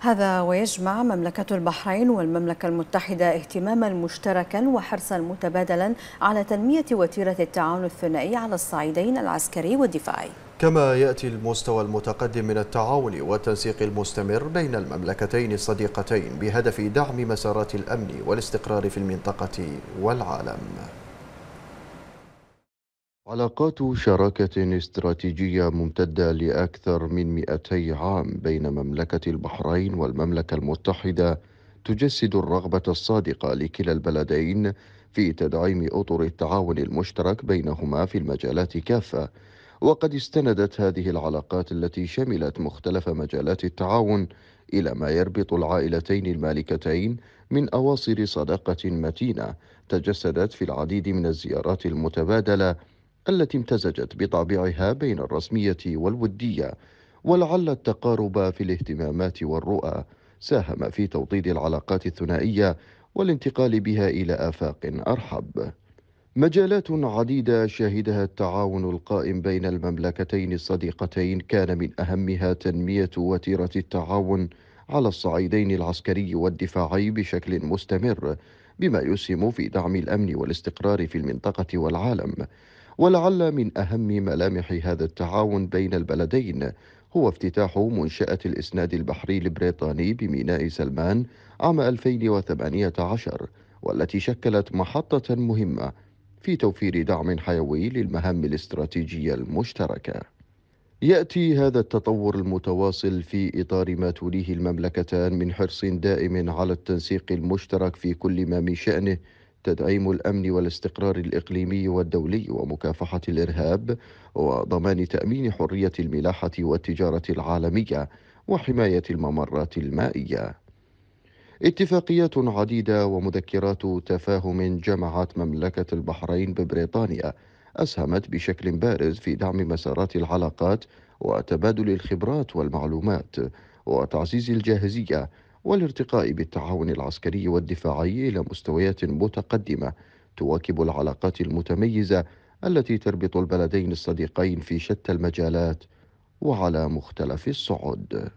هذا ويجمع مملكة البحرين والمملكة المتحدة اهتماما مشتركا وحرصا متبادلا على تنمية وتيرة التعاون الثنائي على الصعيدين العسكري والدفاعي كما يأتي المستوى المتقدم من التعاون والتنسيق المستمر بين المملكتين الصديقتين بهدف دعم مسارات الأمن والاستقرار في المنطقة والعالم علاقات شراكة استراتيجية ممتدة لأكثر من 200 عام بين مملكة البحرين والمملكة المتحدة تجسد الرغبة الصادقة لكلا البلدين في تدعيم أطر التعاون المشترك بينهما في المجالات كافة، وقد استندت هذه العلاقات التي شملت مختلف مجالات التعاون إلى ما يربط العائلتين المالكتين من أواصر صداقة متينة تجسدت في العديد من الزيارات المتبادلة التي امتزجت بطابعها بين الرسمية والودية ولعل التقارب في الاهتمامات والرؤى ساهم في توطيد العلاقات الثنائية والانتقال بها إلى آفاق أرحب مجالات عديدة شهدها التعاون القائم بين المملكتين الصديقتين كان من أهمها تنمية وتيرة التعاون على الصعيدين العسكري والدفاعي بشكل مستمر بما يسهم في دعم الأمن والاستقرار في المنطقة والعالم ولعل من أهم ملامح هذا التعاون بين البلدين هو افتتاح منشأة الإسناد البحري البريطاني بميناء سلمان عام 2018 والتي شكلت محطة مهمة في توفير دعم حيوي للمهام الاستراتيجية المشتركة. يأتي هذا التطور المتواصل في إطار ما توليه المملكتان من حرص دائم على التنسيق المشترك في كل ما من شأنه تدعيم الامن والاستقرار الاقليمي والدولي ومكافحه الارهاب وضمان تامين حريه الملاحه والتجاره العالميه وحمايه الممرات المائيه اتفاقيات عديده ومذكرات تفاهم جمعت مملكه البحرين ببريطانيا اسهمت بشكل بارز في دعم مسارات العلاقات وتبادل الخبرات والمعلومات وتعزيز الجاهزيه والارتقاء بالتعاون العسكري والدفاعي إلى مستويات متقدمة تواكب العلاقات المتميزة التي تربط البلدين الصديقين في شتى المجالات وعلى مختلف الصعد